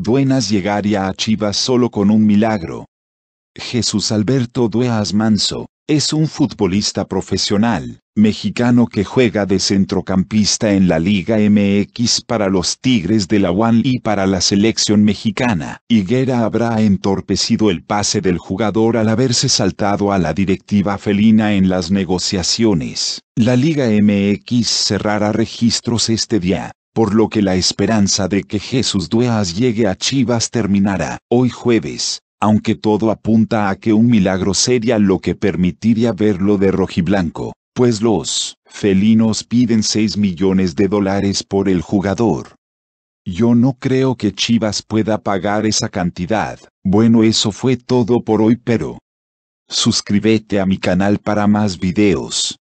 Duenas llegaría a Chivas solo con un milagro. Jesús Alberto Dueas Manso, es un futbolista profesional, mexicano que juega de centrocampista en la Liga MX para los Tigres de la UAN y para la selección mexicana. Higuera habrá entorpecido el pase del jugador al haberse saltado a la directiva felina en las negociaciones. La Liga MX cerrará registros este día por lo que la esperanza de que Jesús Dueas llegue a Chivas terminará hoy jueves, aunque todo apunta a que un milagro sería lo que permitiría verlo de rojiblanco, pues los felinos piden 6 millones de dólares por el jugador. Yo no creo que Chivas pueda pagar esa cantidad. Bueno, eso fue todo por hoy, pero suscríbete a mi canal para más videos.